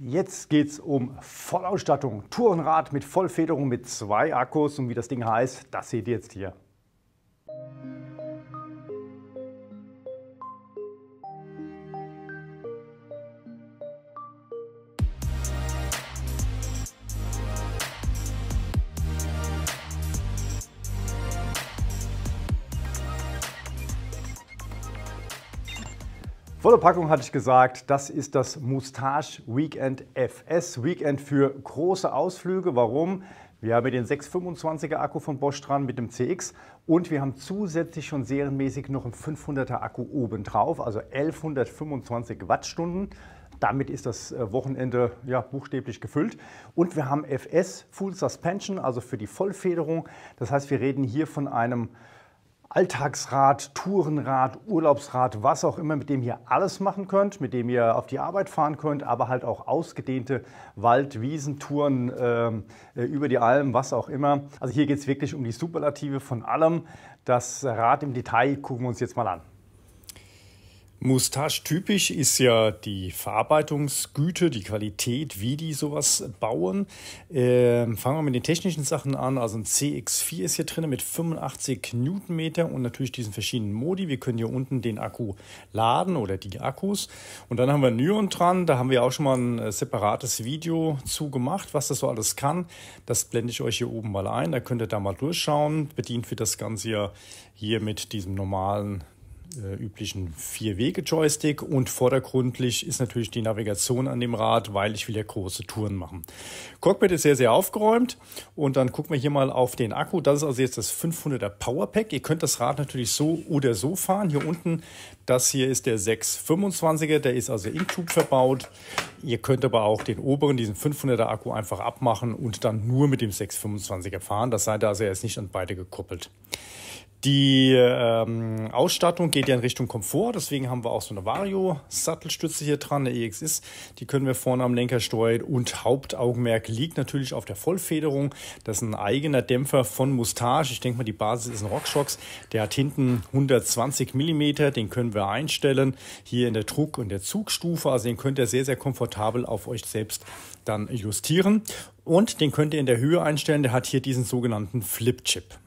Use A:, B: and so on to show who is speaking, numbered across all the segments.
A: Jetzt geht es um Vollausstattung. Tourenrad mit Vollfederung mit zwei Akkus und wie das Ding heißt, das seht ihr jetzt hier. Volle Packung hatte ich gesagt, das ist das Moustache Weekend FS. Weekend für große Ausflüge. Warum? Wir haben den 625er Akku von Bosch dran mit dem CX und wir haben zusätzlich schon serienmäßig noch einen 500er Akku oben drauf, also 1125 Wattstunden. Damit ist das äh, Wochenende ja, buchstäblich gefüllt. Und wir haben FS Full Suspension, also für die Vollfederung. Das heißt, wir reden hier von einem Alltagsrad, Tourenrad, Urlaubsrad, was auch immer, mit dem ihr alles machen könnt, mit dem ihr auf die Arbeit fahren könnt, aber halt auch ausgedehnte Wald-, Wiesentouren ähm, äh, über die Alm, was auch immer. Also hier geht es wirklich um die Superlative von allem. Das Rad im Detail gucken wir uns jetzt mal an. Moustache typisch ist ja die Verarbeitungsgüte, die Qualität, wie die sowas bauen. Ähm, fangen wir mit den technischen Sachen an. Also ein CX4 ist hier drin mit 85 Newtonmeter und natürlich diesen verschiedenen Modi. Wir können hier unten den Akku laden oder die Akkus. Und dann haben wir Nyon dran. Da haben wir auch schon mal ein äh, separates Video zu gemacht, was das so alles kann. Das blende ich euch hier oben mal ein. Da könnt ihr da mal durchschauen. Bedient wird das Ganze ja hier mit diesem normalen äh, üblichen Vier-Wege-Joystick und vordergründlich ist natürlich die Navigation an dem Rad, weil ich will ja große Touren machen. Cockpit ist sehr, sehr aufgeräumt und dann gucken wir hier mal auf den Akku. Das ist also jetzt das 500er Powerpack. Ihr könnt das Rad natürlich so oder so fahren. Hier unten, das hier ist der 625er, der ist also in Tube verbaut. Ihr könnt aber auch den oberen, diesen 500er Akku einfach abmachen und dann nur mit dem 625er fahren. Das seid ihr also jetzt nicht an beide gekoppelt. Die ähm, Ausstattung geht ja in Richtung Komfort, deswegen haben wir auch so eine Vario-Sattelstütze hier dran, eine EXS. Die können wir vorne am Lenker steuern und Hauptaugenmerk liegt natürlich auf der Vollfederung. Das ist ein eigener Dämpfer von Mustache. Ich denke mal, die Basis ist ein Rockshox. Der hat hinten 120 Millimeter. den können wir einstellen. Hier in der Druck- und der Zugstufe, also den könnt ihr sehr, sehr komfortabel auf euch selbst dann justieren. Und den könnt ihr in der Höhe einstellen. Der hat hier diesen sogenannten Flip-Chip.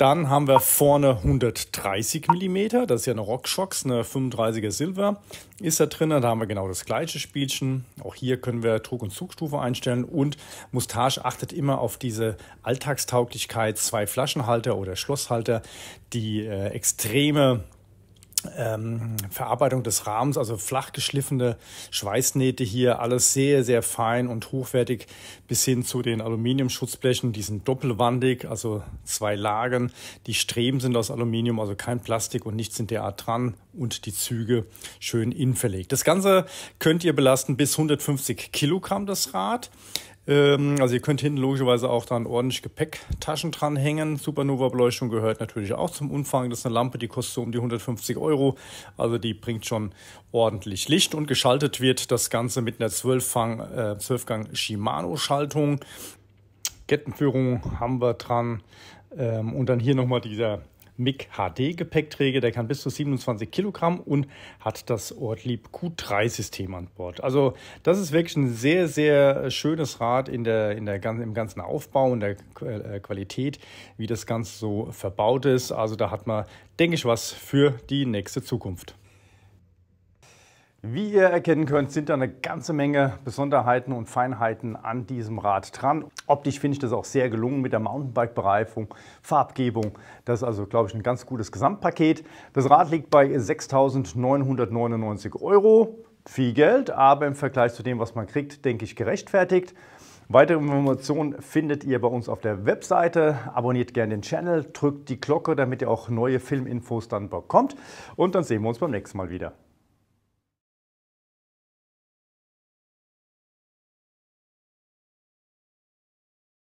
A: Dann haben wir vorne 130 mm, das ist ja eine Rockshox, eine 35er Silver ist da drin. Da haben wir genau das gleiche Spielchen. Auch hier können wir Druck- und Zugstufe einstellen und Moustache achtet immer auf diese Alltagstauglichkeit, zwei Flaschenhalter oder Schlosshalter, die äh, extreme ähm, Verarbeitung des Rahmens, also flach geschliffene Schweißnähte hier, alles sehr, sehr fein und hochwertig bis hin zu den Aluminiumschutzblechen, die sind doppelwandig, also zwei Lagen. Die Streben sind aus Aluminium, also kein Plastik und nichts in der Art dran und die Züge schön innen verlegt. Das Ganze könnt ihr belasten bis 150 Kilogramm das Rad. Ähm, also ihr könnt hinten logischerweise auch dann ordentlich Gepäcktaschen dranhängen. Supernova-Beleuchtung gehört natürlich auch zum Umfang. Das ist eine Lampe, die kostet so um die 150 Euro. Also die bringt schon ordentlich Licht und geschaltet wird das Ganze mit einer 12-Gang äh, Shimano-Schaltung. Kettenführung haben wir dran. Ähm, und dann hier nochmal dieser MIG HD Gepäckträger, der kann bis zu 27 Kilogramm und hat das Ortlieb Q3-System an Bord. Also das ist wirklich ein sehr, sehr schönes Rad in der, in der, im ganzen Aufbau und der äh, Qualität, wie das Ganze so verbaut ist. Also da hat man, denke ich, was für die nächste Zukunft. Wie ihr erkennen könnt, sind da eine ganze Menge Besonderheiten und Feinheiten an diesem Rad dran. Optisch finde ich das auch sehr gelungen mit der Mountainbike-Bereifung, Farbgebung. Das ist also, glaube ich, ein ganz gutes Gesamtpaket. Das Rad liegt bei 6.999 Euro. Viel Geld, aber im Vergleich zu dem, was man kriegt, denke ich, gerechtfertigt. Weitere Informationen findet ihr bei uns auf der Webseite. Abonniert gerne den Channel, drückt die Glocke, damit ihr auch neue Filminfos dann bekommt. Und dann sehen wir uns beim nächsten Mal wieder.